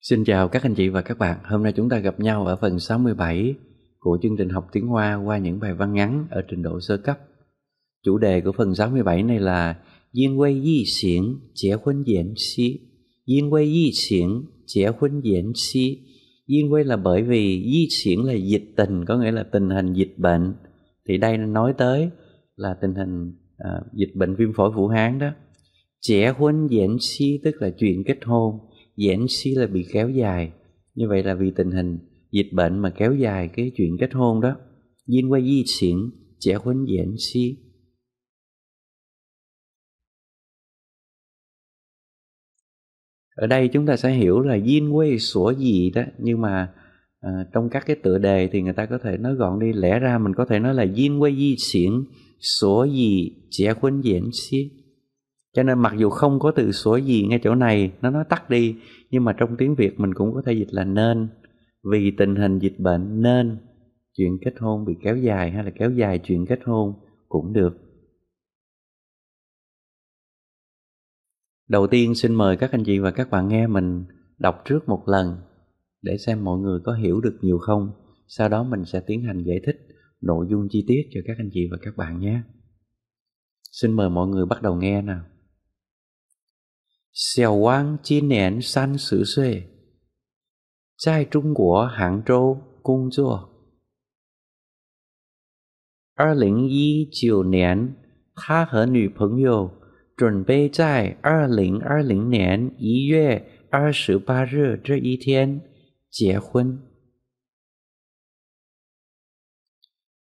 Xin chào các anh chị và các bạn. Hôm nay chúng ta gặp nhau ở phần 67 của chương trình học tiếng Hoa qua những bài văn ngắn ở trình độ sơ cấp. Chủ đề của phần 67 này là Yên quê y xiển, chế huân diễn si. Yên quê y xiển, chế huân diễn si. Yên quê là bởi vì di xiển là dịch tình, có nghĩa là tình hình dịch bệnh. Thì đây nói tới là tình hình à, dịch bệnh viêm phổi Vũ Hán đó. Trẻ huân diễn si tức là chuyện kết hôn ANC là bị kéo dài như vậy là vì tình hình dịch bệnh mà kéo dài cái chuyện kết hôn đó liên quan di chuyển trẻ huấn diễn si ở đây chúng ta sẽ hiểu là duyên quê sủa gì đó nhưng mà à, trong các cái tựa đề thì người ta có thể nói gọn đi lẽ ra mình có thể nói là duyên quê di chuyển sủa gì trẻ huấn diễn si cho nên mặc dù không có từ số gì ngay chỗ này nó nói tắt đi nhưng mà trong tiếng việt mình cũng có thể dịch là nên vì tình hình dịch bệnh nên chuyện kết hôn bị kéo dài hay là kéo dài chuyện kết hôn cũng được đầu tiên xin mời các anh chị và các bạn nghe mình đọc trước một lần để xem mọi người có hiểu được nhiều không sau đó mình sẽ tiến hành giải thích nội dung chi tiết cho các anh chị và các bạn nhé xin mời mọi người bắt đầu nghe nào 小汪今年三十岁，在中国杭州工作。二零一九年，他和女朋友准备在二零二零年一月二十八日这一天结婚，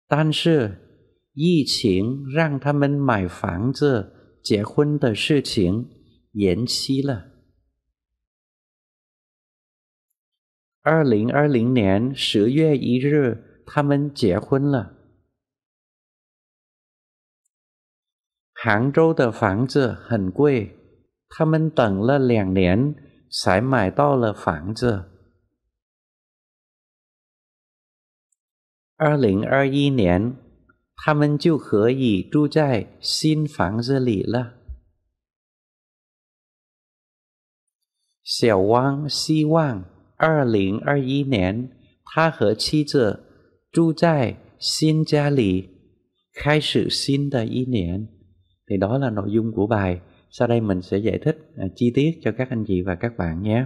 但是疫情让他们买房子、结婚的事情。延期了。二零二零年十月一日，他们结婚了。杭州的房子很贵，他们等了两年才买到了房子。二零二一年，他们就可以住在新房子里了。小汪希望二零二一年他和妻子住在新家里 khai sự xin ta ý niệm thì đó là nội dung của bài sau đây mình sẽ giải thích à, chi tiết cho các anh chị và các bạn nhé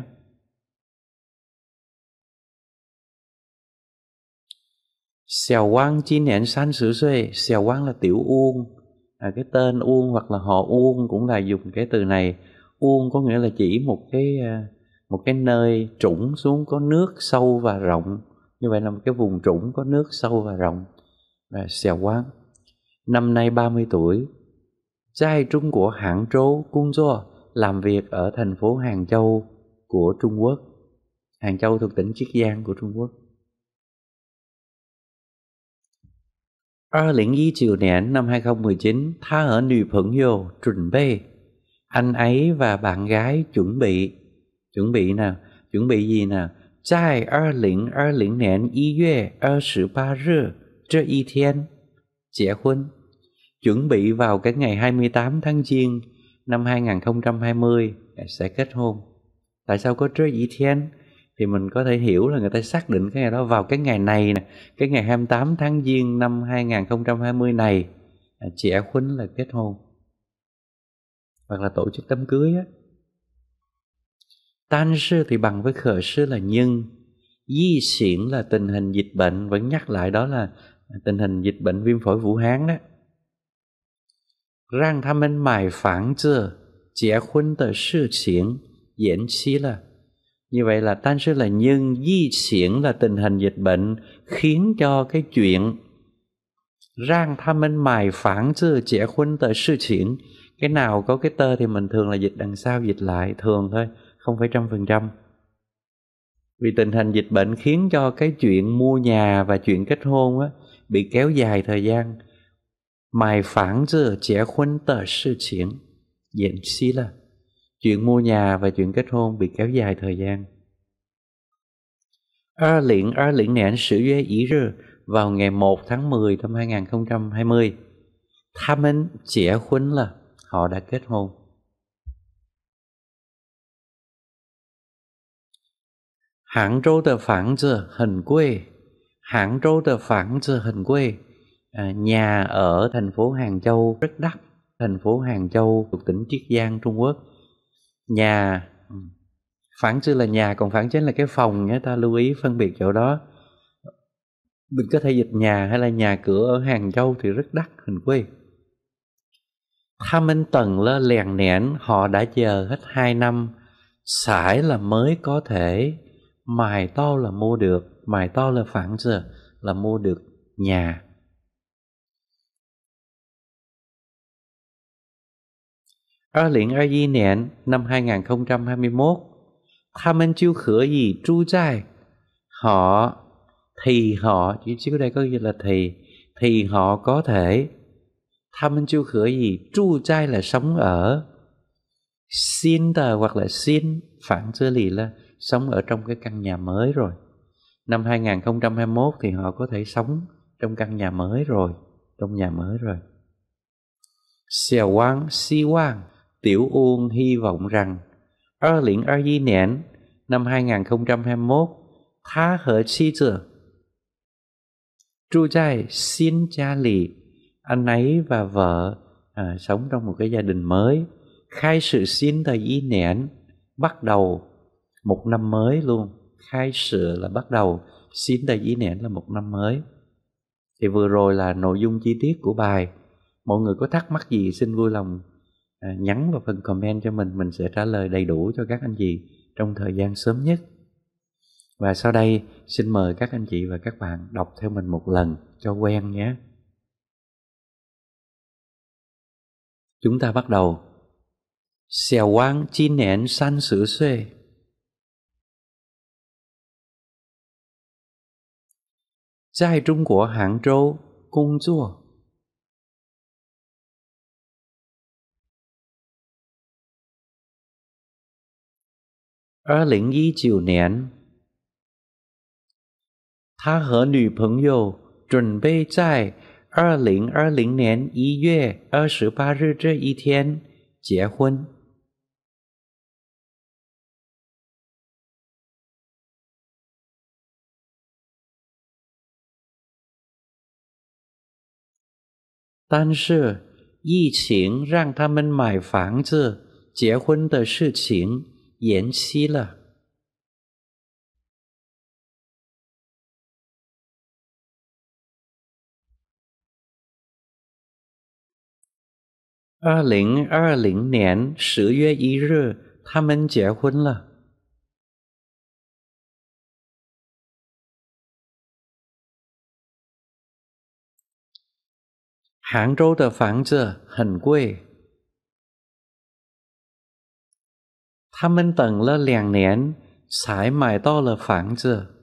Xiao Wang chi nén san sử xuê Xiao Wang là tiểu uông à, cái tên uông hoặc là họ uông cũng là dùng cái từ này vuông có nghĩa là chỉ một cái à, một cái nơi trũng xuống có nước sâu và rộng như vậy là một cái vùng trũng có nước sâu và rộng à, xèo quán năm nay 30 tuổi trai Trung của hãng trố Cung Do làm việc ở thành phố Hàng Châu của Trung Quốc Hàng Châu thuộc tỉnh Chiết Giang của Trung Quốc 二零一九年，năm 2019，他和女朋友准备 anh ấy và bạn gái chuẩn bị chuẩn bị nào chuẩn bị gì nào nén yue trẻ 在二零二零年一月二十八日这一天结婚 chuẩn bị vào cái ngày 28 tháng Giêng năm 2020 sẽ kết hôn. Tại sao có trớ dĩ thiên? Thì mình có thể hiểu là người ta xác định cái ngày đó vào cái ngày này nè, cái ngày 28 tháng Giêng năm 2020 này, à, trẻ Huấn là kết hôn hoặc là tổ chức đám cưới á tan sư thì bằng với khởi sư là nhưng di xuyển là tình hình dịch bệnh vẫn nhắc lại đó là tình hình dịch bệnh viêm phổi vũ hán đó rằng tham minh mài phản chưa trẻ khuyên tờ sư xuyển diễn xí là như vậy là tan sư là nhưng di xuyển là tình hình dịch bệnh khiến cho cái chuyện rằng tham minh mài phản chưa trẻ khuyên tờ sư xuyển cái nào có cái tơ thì mình thường là dịch đằng sau dịch lại thường thôi không phải trăm phần trăm vì tình hình dịch bệnh khiến cho cái chuyện mua nhà và chuyện kết hôn á bị kéo dài thời gian mài phản giờ trẻ khuân tờ sự chuyển diễn xí là chuyện mua nhà và chuyện kết hôn bị kéo dài thời gian 2020年10月1日 vào ngày 1 tháng 10 năm 2020他们结婚了 họ đã kết hôn. Hàng Châu tờ phản dừa hình quê Hạng Châu tờ phản dừa hình quê à, Nhà ở thành phố Hàng Châu rất đắt Thành phố Hàng Châu thuộc tỉnh Chiết Giang Trung Quốc Nhà ừ. Phản chứ là nhà còn phản chính là cái phòng nhé Ta lưu ý phân biệt chỗ đó Mình có thể dịch nhà hay là nhà cửa ở Hàng Châu thì rất đắt hình quê Tham Minh Tần là lèn nẻn họ đã chờ hết hai năm, sải là mới có thể, mài to là mua được, mài to là phản giờ là mua được nhà. Ở luyện A Di Nện năm 2021, Tham Minh Chiêu Khửa Gì Tru Trai, họ thì họ, chữ chiếu đây có nghĩa là thì, thì họ có thể 他们就可以住在了 sống ở xin tờ hoặc là xin phản xử lý là sống ở trong cái căn nhà mới rồi. Năm 2021 thì họ có thể sống trong căn nhà mới rồi, trong nhà mới rồi. xiao quang, si quang, Tiểu Uông hy vọng rằng ở lĩnh ở di nén năm 2021 Tha hở chi tử Trụ trai xin cha lì anh ấy và vợ à, sống trong một cái gia đình mới khai sự xin thời ý nén bắt đầu một năm mới luôn khai sự là bắt đầu xin thời ý nén là một năm mới thì vừa rồi là nội dung chi tiết của bài mọi người có thắc mắc gì xin vui lòng à, nhắn vào phần comment cho mình mình sẽ trả lời đầy đủ cho các anh chị trong thời gian sớm nhất và sau đây xin mời các anh chị và các bạn đọc theo mình một lần cho quen nhé Chúng ta bắt đầu. Xèo quang chi nén san sử xuê. Tại Trung Quốc Hàng Châu công tác. Ở 2019年，他和女朋友准备在二零二零年一月二十八日这一天结婚，但是疫情让他们买房子、结婚的事情延期了。二零二零年十月一日，他们结婚了。杭州的房子很贵，他们等了两年才买到了房子。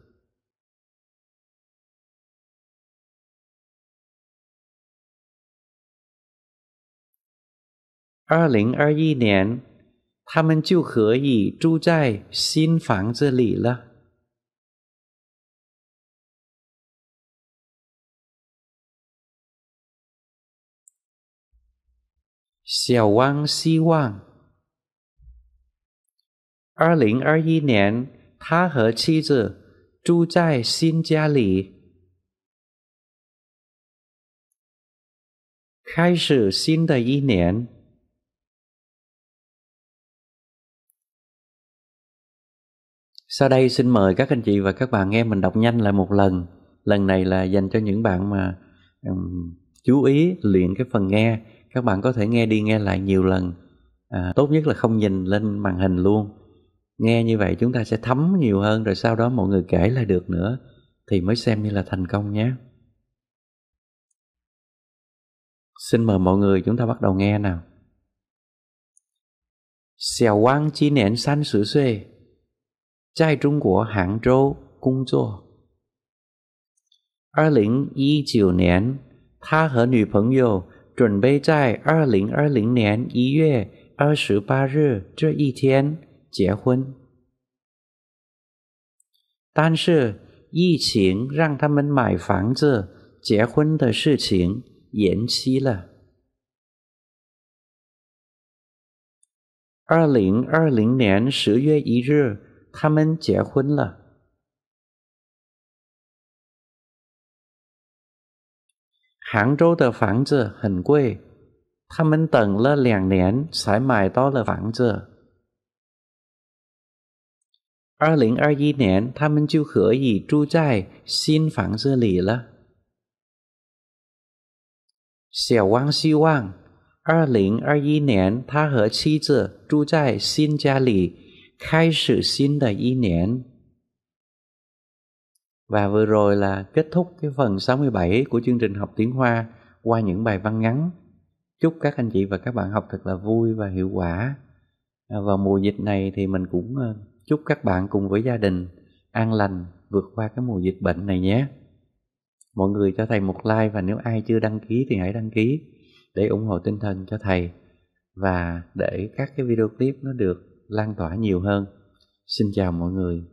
二零二一年，他们就可以住在新房子里了。小汪希望二零二一年他和妻子住在新家里，开始新的一年。Sau đây xin mời các anh chị và các bạn nghe mình đọc nhanh lại một lần. Lần này là dành cho những bạn mà um, chú ý luyện cái phần nghe. Các bạn có thể nghe đi nghe lại nhiều lần. À, tốt nhất là không nhìn lên màn hình luôn. Nghe như vậy chúng ta sẽ thấm nhiều hơn rồi sau đó mọi người kể lại được nữa thì mới xem như là thành công nhé. Xin mời mọi người chúng ta bắt đầu nghe nào. Xiao Wang chi nén san sử xuê. 在中国杭州工作。二零一九年，他和女朋友准备在二零二零年一月二十八日这一天结婚，但是疫情让他们买房子、结婚的事情延期了。二零二零年十月一日。他们结婚了。杭州的房子很贵，他们等了两年才买到了房子。二零二一年，他们就可以住在新房子里了。小汪希望二零二一年他和妻子住在新家里。khai sự xin đầy ý niệm và vừa rồi là kết thúc cái phần 67 của chương trình học tiếng Hoa qua những bài văn ngắn. Chúc các anh chị và các bạn học thật là vui và hiệu quả. À, vào mùa dịch này thì mình cũng ờ, chúc các bạn cùng với gia đình an lành vượt qua cái mùa dịch bệnh này nhé. Mọi người cho thầy một like và nếu ai chưa đăng ký thì hãy đăng ký để ủng hộ tinh thần cho thầy và để các cái video clip nó được lan tỏa nhiều hơn. Xin chào mọi người.